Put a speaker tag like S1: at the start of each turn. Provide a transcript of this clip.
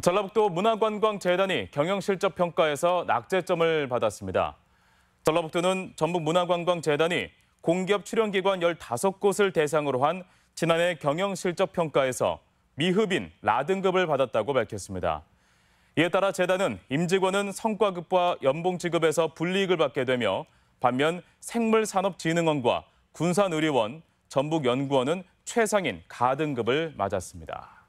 S1: 전라북도 문화관광재단이 경영실적 평가에서 낙제점을 받았습니다. 전라북도는 전북문화관광재단이 공기업 출연기관 15곳을 대상으로 한 지난해 경영실적 평가에서 미흡인 라등급을 받았다고 밝혔습니다. 이에 따라 재단은 임직원은 성과급과 연봉 지급에서 불이익을 받게 되며 반면 생물산업진흥원과 군산의료원, 전북연구원은 최상인 가등급을 맞았습니다.